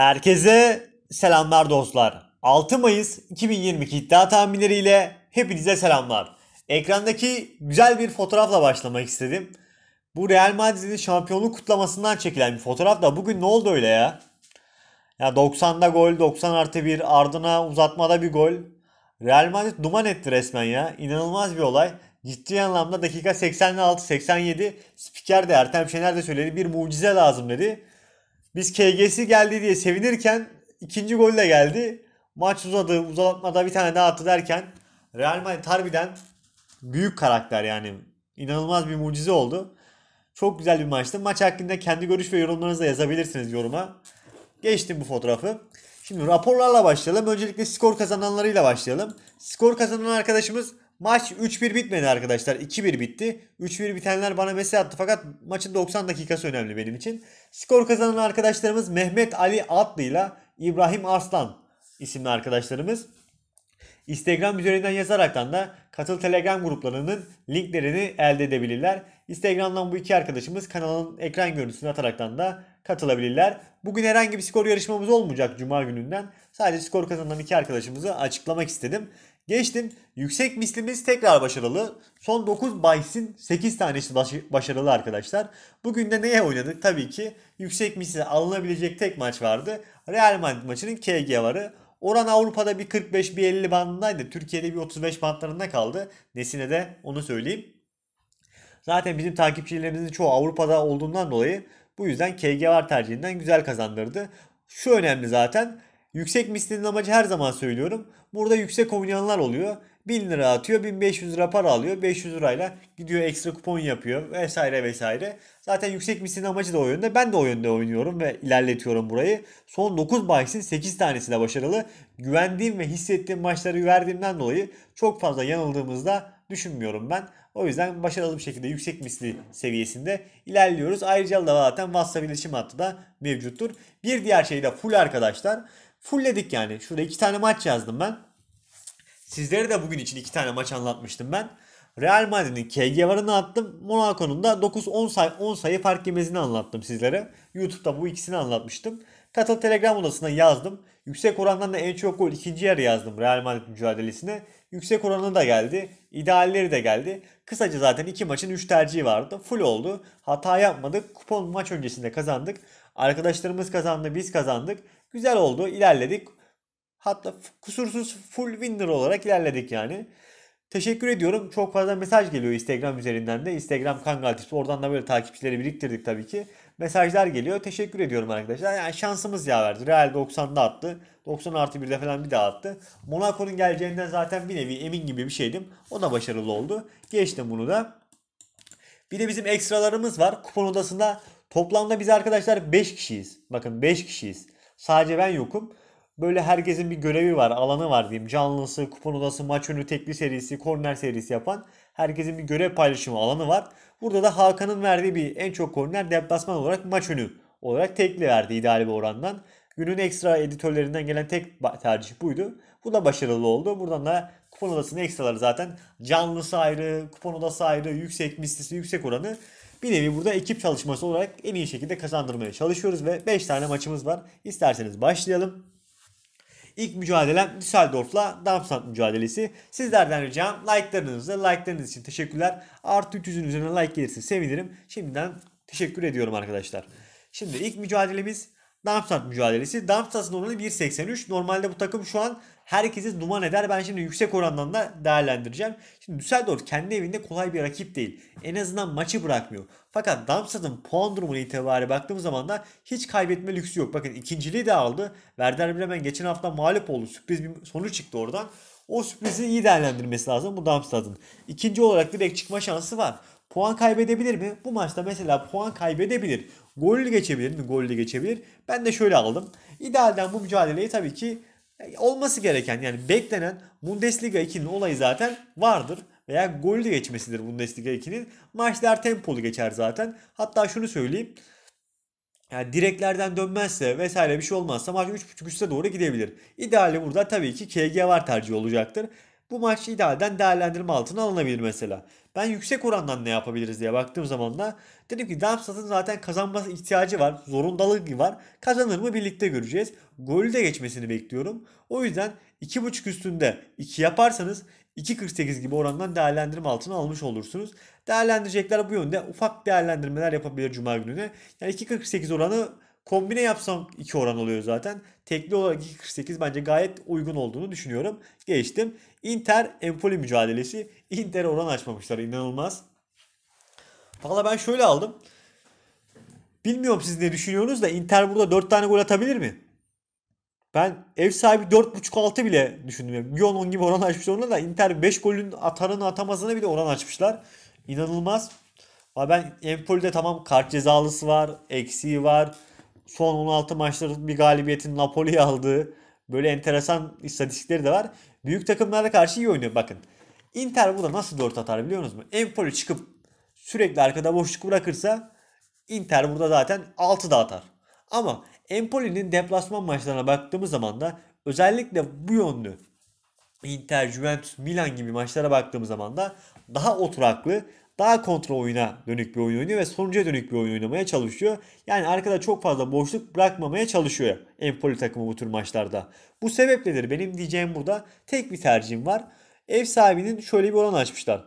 Herkese selamlar dostlar. 6 Mayıs 2022 iddia tahminleriyle hepinize selamlar. Ekrandaki güzel bir fotoğrafla başlamak istedim. Bu Real Madrid'in şampiyonluk kutlamasından çekilen bir fotoğraf da bugün ne oldu öyle ya? Ya 90'da gol, 90 artı 1 ardına uzatmada bir gol. Real Madrid duman etti resmen ya. İnanılmaz bir olay. Ciddi anlamda dakika 86-87 spiker de Ertem Şener de söyledi bir mucize lazım dedi. Biz KG'si geldi diye sevinirken ikinci golle geldi. Maç uzadı. Uzatmada bir tane daha attı derken Real Madrid harbiden büyük karakter yani. inanılmaz bir mucize oldu. Çok güzel bir maçtı. Maç hakkında kendi görüş ve yorumlarınızı da yazabilirsiniz yoruma. Geçtim bu fotoğrafı. Şimdi raporlarla başlayalım. Öncelikle skor kazananlarıyla başlayalım. Skor kazanan arkadaşımız Maç 3-1 bitmedi arkadaşlar. 2-1 bitti. 3-1 bitenler bana mesaj attı fakat maçın 90 dakikası önemli benim için. Skor kazanan arkadaşlarımız Mehmet Ali Atlı ile İbrahim Arslan isimli arkadaşlarımız. Instagram üzerinden yazaraktan da katıl Telegram gruplarının linklerini elde edebilirler. Instagram'dan bu iki arkadaşımız kanalın ekran görüntüsünü ataraktan da katılabilirler. Bugün herhangi bir skor yarışmamız olmayacak Cuma gününden. Sadece skor kazanan iki arkadaşımızı açıklamak istedim. Geçtim. Yüksek mislimiz tekrar başarılı. Son 9 bahisin 8 tanesi baş başarılı arkadaşlar. Bugün de neye oynadık? Tabii ki yüksek misli alınabilecek tek maç vardı. Real Madrid maçının KG varı. Oran Avrupa'da bir 45 bir 50 bandındaydı. Türkiye'de bir 35 bandlarında kaldı. Nesine de onu söyleyeyim. Zaten bizim takipçilerimizin çoğu Avrupa'da olduğundan dolayı bu yüzden KG var tercihinden güzel kazandırdı. Şu önemli zaten. Yüksek mislinin amacı her zaman söylüyorum Burada yüksek oynayanlar oluyor. 1000 lira atıyor 1500 lira para alıyor 500 lirayla gidiyor ekstra kupon yapıyor vesaire vesaire. Zaten yüksek misin amacı da o yönde ben de o yönde oynuyorum ve ilerletiyorum burayı. Son 9 bahisin 8 tanesi de başarılı. Güvendiğim ve hissettiğim maçları verdiğimden dolayı çok fazla yanıldığımızda düşünmüyorum ben. O yüzden başarılı bir şekilde yüksek misli seviyesinde ilerliyoruz. Ayrıca da zaten WhatsApp iletişim hattı da mevcuttur. Bir diğer şey de full arkadaşlar. Fullledik yani. Şurada iki tane maç yazdım ben. Sizlere de bugün için iki tane maç anlatmıştım ben. Real Madrid'in KG varını attım. Monaco'nun da 9-10 sayı, 10 sayı fark yemezini anlattım sizlere. YouTube'da bu ikisini anlatmıştım. Katıl Telegram odasına yazdım. Yüksek orandan da en çok gol ikinci yarı yazdım Real Madrid mücadelesine. Yüksek oranı da geldi. İdealleri de geldi. Kısaca zaten iki maçın 3 tercihi vardı. Full oldu. Hata yapmadık. Kupon maç öncesinde kazandık. Arkadaşlarımız kazandı. Biz kazandık. Güzel oldu. ilerledik. Hatta kusursuz full winner olarak ilerledik yani. Teşekkür ediyorum. Çok fazla mesaj geliyor Instagram üzerinden de. Instagram Kangal Tips. Oradan da böyle takipçileri biriktirdik tabii ki. Mesajlar geliyor. Teşekkür ediyorum arkadaşlar. Yani şansımız ya verdi. Real 90'da attı. 90 artı 1'de falan bir daha attı. Monaco'nun geleceğinden zaten bir nevi emin gibi bir şeydim. O da başarılı oldu. Geçtim bunu da. Bir de bizim ekstralarımız var. Kupon odasında toplamda biz arkadaşlar 5 kişiyiz. Bakın 5 kişiyiz. Sadece ben yokum. Böyle herkesin bir görevi var, alanı var diyeyim. Canlısı, kupon odası, maç önü tekli serisi, korner serisi yapan herkesin bir görev paylaşımı alanı var. Burada da Hakan'ın verdiği bir en çok korner deplasman olarak maç önü olarak tekli verdi ideal bir orandan. Günün ekstra editörlerinden gelen tek tercih buydu. Bu da başarılı oldu. Buradan da kupon odasının ekstraları zaten canlısı ayrı, kupon odası ayrı, yüksek mislisi, yüksek oranı bir nevi burada ekip çalışması olarak en iyi şekilde kazandırmaya çalışıyoruz ve 5 tane maçımız var. İsterseniz başlayalım. İlk mücadelem Düsseldorf'la Darmstadt mücadelesi. Sizlerden ricam like'larınızı, like'larınız için teşekkürler. Artı 300'ün üzerine like gelirse sevinirim. Şimdiden teşekkür ediyorum arkadaşlar. Şimdi ilk mücadelemiz Darmstadt mücadelesi. Darmstadt'ın normali 1.83. Normalde bu takım şu an herkesi duman eder. Ben şimdi yüksek orandan da değerlendireceğim. Şimdi Düsseldorf kendi evinde kolay bir rakip değil. En azından maçı bırakmıyor. Fakat Darmstadt'ın puan durumuna itibari baktığımız zaman da hiç kaybetme lüksü yok. Bakın ikinciliği de aldı. Werder Bremen geçen hafta mağlup oldu. Sürpriz bir sonuç çıktı oradan. O sürprizi iyi değerlendirmesi lazım bu Darmstadt'ın. İkinci olarak direkt çıkma şansı var. Puan kaybedebilir mi? Bu maçta mesela puan kaybedebilir. Gollü geçebilir mi? Gollü geçebilir. Ben de şöyle aldım. İdealden bu mücadeleyi tabii ki olması gereken yani beklenen Bundesliga 2'nin olayı zaten vardır veya golü geçmesidir Bundesliga 2'nin. Maçlar tempolu geçer zaten. Hatta şunu söyleyeyim. Yani direklerden dönmezse vesaire bir şey olmazsa maç 3.5 üste doğru gidebilir. İdeali burada tabii ki KG var tercih olacaktır. Bu maç idealden değerlendirme altına alınabilir mesela. Ben yüksek orandan ne yapabiliriz diye baktığım zaman da dedim ki Darmstadt'ın zaten kazanması ihtiyacı var. Zorundalığı var. Kazanır mı birlikte göreceğiz. Golü de geçmesini bekliyorum. O yüzden 2.5 üstünde 2 yaparsanız 2.48 gibi orandan değerlendirme altına almış olursunuz. Değerlendirecekler bu yönde ufak değerlendirmeler yapabilir Cuma gününe. Yani 2.48 oranı Kombine yapsam 2 oran oluyor zaten. Tekli olarak 2.48 bence gayet uygun olduğunu düşünüyorum. Geçtim. Inter Empoli mücadelesi. Inter oran açmamışlar inanılmaz. Valla ben şöyle aldım. Bilmiyorum siz ne düşünüyorsunuz da Inter burada 4 tane gol atabilir mi? Ben ev sahibi 4.5-6 bile düşündüm. Lyon 10 gibi oran açmış onunla da Inter 5 golün atarını atamazına bile oran açmışlar. İnanılmaz. Ama ben Empoli'de tamam kart cezalısı var, eksiği var son 16 maçları bir galibiyetin Napoli'yi aldığı böyle enteresan istatistikleri de var. Büyük takımlara karşı iyi oynuyor bakın. Inter burada nasıl dört atar biliyor musunuz? Empoli çıkıp sürekli arkada boşluk bırakırsa Inter burada zaten 6 da atar. Ama Empoli'nin deplasman maçlarına baktığımız zaman da özellikle bu yönlü Inter, Juventus, Milan gibi maçlara baktığımız zaman da daha oturaklı, daha kontra oyuna dönük bir oyun oynuyor ve sonuca dönük bir oyun oynamaya çalışıyor. Yani arkada çok fazla boşluk bırakmamaya çalışıyor Empoli takımı bu tür maçlarda. Bu sebepledir benim diyeceğim burada tek bir tercihim var. Ev sahibinin şöyle bir oran açmışlar.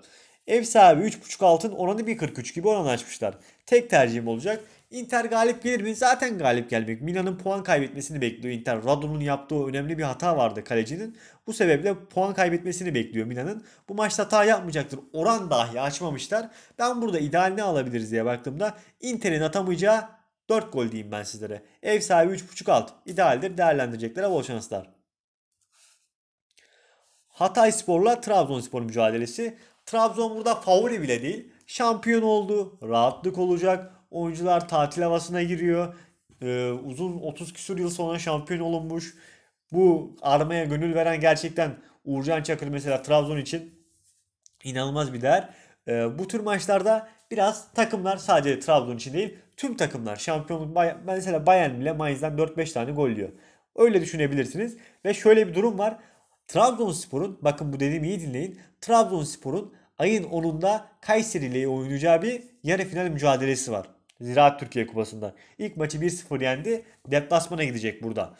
Ev sahibi 3.5 altın oranı 1.43 gibi oran açmışlar. Tek tercihim olacak. Inter galip gelir mi? Zaten galip gelmek. Milan'ın puan kaybetmesini bekliyor Inter. Radon'un yaptığı önemli bir hata vardı kalecinin. Bu sebeple puan kaybetmesini bekliyor Milan'ın. Bu maçta hata yapmayacaktır. Oran dahi açmamışlar. Ben burada ideal ne alabiliriz diye baktığımda Inter'in atamayacağı 4 gol diyeyim ben sizlere. Ev sahibi 3.5 alt. İdealdir. Değerlendirecekler bol şanslar. Hatay Spor'la Trabzonspor mücadelesi. Trabzon burada favori bile değil. Şampiyon oldu. Rahatlık olacak. Oyuncular tatil havasına giriyor. Ee, uzun 30 küsur yıl sonra şampiyon olunmuş. Bu armaya gönül veren gerçekten Uğurcan Çakır mesela Trabzon için inanılmaz bir değer. Ee, bu tür maçlarda biraz takımlar sadece Trabzon için değil tüm takımlar şampiyonluk mesela Bayern bile Mainz'den 4-5 tane gol yiyor. Öyle düşünebilirsiniz. Ve şöyle bir durum var. Trabzonspor'un bakın bu dediğimi iyi dinleyin. Trabzonspor'un ayın 10'unda Kayseri ile oynayacağı bir yarı final mücadelesi var. Ziraat Türkiye Kupası'nda. İlk maçı 1-0 yendi. Deplasmana gidecek burada.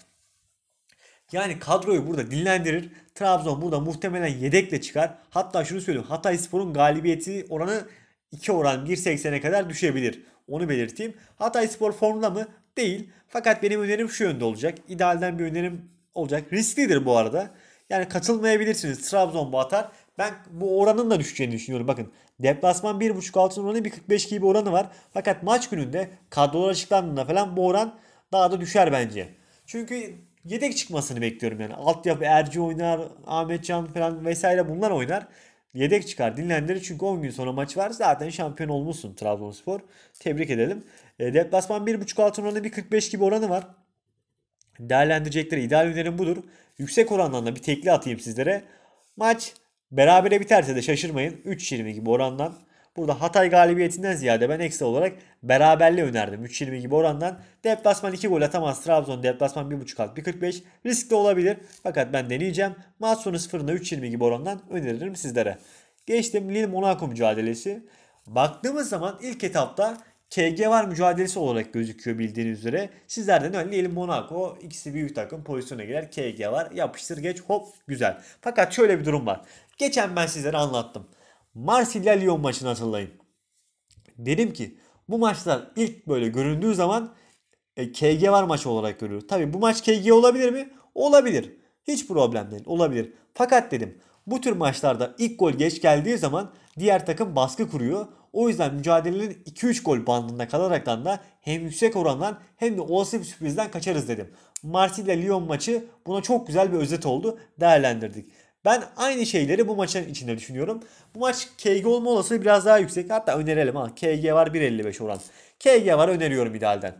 Yani kadroyu burada dinlendirir. Trabzon burada muhtemelen yedekle çıkar. Hatta şunu söyleyeyim. Hatay Spor'un galibiyeti oranı 2 oran 1.80'e kadar düşebilir. Onu belirteyim. Hatay Spor formda mı? Değil. Fakat benim önerim şu yönde olacak. İdealden bir önerim olacak. Risklidir bu arada. Yani katılmayabilirsiniz. Trabzon bu atar. Ben bu oranın da düşeceğini düşünüyorum. Bakın Deplasman 1.5 altın oranı 45 gibi oranı var. Fakat maç gününde kadrolar açıklandığında falan bu oran daha da düşer bence. Çünkü yedek çıkmasını bekliyorum yani. Altyapı Erci oynar, Ahmet Can falan vesaire bunlar oynar. Yedek çıkar dinlendirir çünkü 10 gün sonra maç var. Zaten şampiyon olmuşsun Trabzonspor. Tebrik edelim. E, deplasman 1.5 altın oranı 45 gibi oranı var. Değerlendirecekleri ideal önerim budur. Yüksek orandan bir tekli atayım sizlere. Maç Berabere biterse de şaşırmayın. 3:20 gibi orandan. Burada Hatay galibiyetinden ziyade ben ekstra olarak beraberliği önerdim. 3:20 gibi orandan. Deplasman 2 gol atamaz. Trabzon deplasman 1.5 alt 1.45. Riskli olabilir. Fakat ben deneyeceğim. Maç sonu 0'ına 3 gibi orandan öneririm sizlere. Geçtim Lille Monaco mücadelesi. Baktığımız zaman ilk etapta KG var mücadelesi olarak gözüküyor bildiğiniz üzere. Sizlerden önleyelim Monaco ikisi büyük takım pozisyona girer. KG var yapıştır geç hop güzel. Fakat şöyle bir durum var. Geçen ben sizlere anlattım. Marsilya Lyon maçını hatırlayın. Dedim ki bu maçlar ilk böyle göründüğü zaman e, KG var maçı olarak görülür. Tabi bu maç KG olabilir mi? Olabilir. Hiç problem değil. Olabilir. Fakat dedim bu tür maçlarda ilk gol geç geldiği zaman diğer takım baskı kuruyor. O yüzden mücadelenin 2-3 gol bandında kalaraktan da hem yüksek orandan hem de olası bir sürprizden kaçarız dedim. Marsilya Lyon maçı buna çok güzel bir özet oldu. Değerlendirdik. Ben aynı şeyleri bu maçın içinde düşünüyorum. Bu maç KG olma olasılığı biraz daha yüksek. Hatta önerelim ha. KG var 1.55 oran. KG var öneriyorum idealden.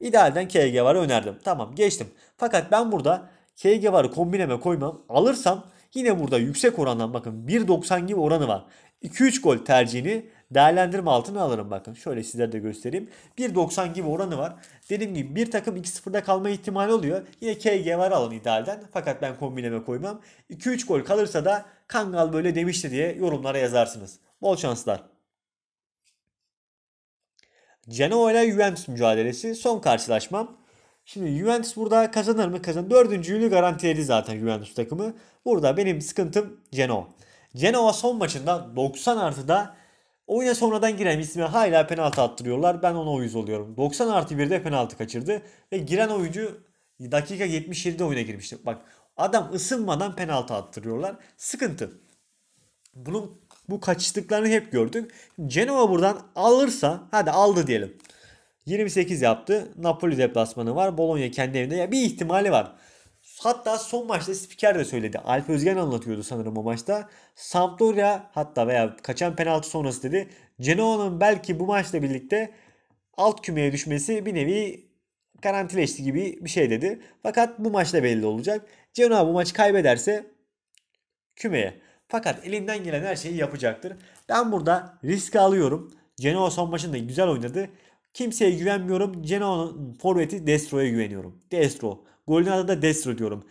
İdealden KG var önerdim. Tamam geçtim. Fakat ben burada KG varı kombineme koymam. Alırsam yine burada yüksek orandan bakın 1.90 gibi oranı var. 2-3 gol tercihini Değerlendirme altına alırım bakın. Şöyle sizlere de göstereyim. 1.90 gibi oranı var. Dediğim gibi bir takım 2-0'da kalma ihtimali oluyor. Yine KG var alın idealden. Fakat ben kombineme koymam. 2-3 gol kalırsa da Kangal böyle demişti diye yorumlara yazarsınız. Bol şanslar. Genoa ile Juventus mücadelesi son karşılaşmam. Şimdi Juventus burada kazanır mı? Kazan. Dördüncülüğü garantiledi zaten Juventus takımı. Burada benim sıkıntım Genoa. Genoa son maçında 90 artıda Oyuna sonradan giren ismi hala penaltı attırıyorlar. Ben ona uyuz oluyorum. 90 artı 1'de penaltı kaçırdı. Ve giren oyuncu dakika 77'de oyuna girmişti. Bak adam ısınmadan penaltı attırıyorlar. Sıkıntı. Bunun bu kaçtıklarını hep gördük. Genoa buradan alırsa hadi aldı diyelim. 28 yaptı. Napoli deplasmanı var. Bologna kendi evinde. Ya bir ihtimali var. Hatta son maçta spiker de söyledi. Alp Özgen anlatıyordu sanırım o maçta. Sampdoria hatta veya kaçan penaltı sonrası dedi. Genoa'nın belki bu maçla birlikte alt kümeye düşmesi bir nevi garantileşti gibi bir şey dedi. Fakat bu maçta belli olacak. Genoa bu maçı kaybederse kümeye. Fakat elinden gelen her şeyi yapacaktır. Ben burada risk alıyorum. Genoa son maçında güzel oynadı. Kimseye güvenmiyorum. Genoa'nın forveti Destro'ya güveniyorum. Destro Golün adı da Destro diyorum.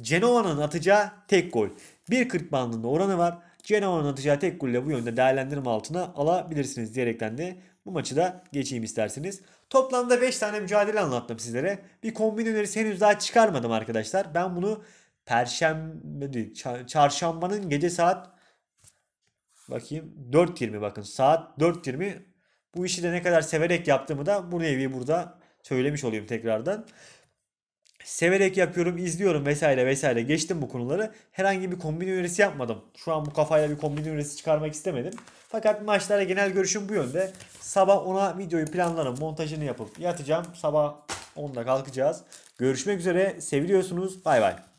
Cenova'nın atacağı tek gol. 1.40 bandında oranı var. Cenova'nın atacağı tek golle bu yönde değerlendirme altına alabilirsiniz diyerekten de bu maçı da geçeyim isterseniz. Toplamda 5 tane mücadele anlattım sizlere. Bir kombin önerisi henüz daha çıkarmadım arkadaşlar. Ben bunu perşembe değil, çarşambanın gece saat bakayım 4.20 bakın saat 4.20 bu işi de ne kadar severek yaptığımı da bu nevi burada söylemiş olayım tekrardan severek yapıyorum, izliyorum vesaire vesaire geçtim bu konuları. Herhangi bir kombin önerisi yapmadım. Şu an bu kafayla bir kombin önerisi çıkarmak istemedim. Fakat maçlara genel görüşüm bu yönde. Sabah ona videoyu planlarım, montajını yapıp yatacağım. Sabah 10'da kalkacağız. Görüşmek üzere. Seviyorsunuz. Bay bay.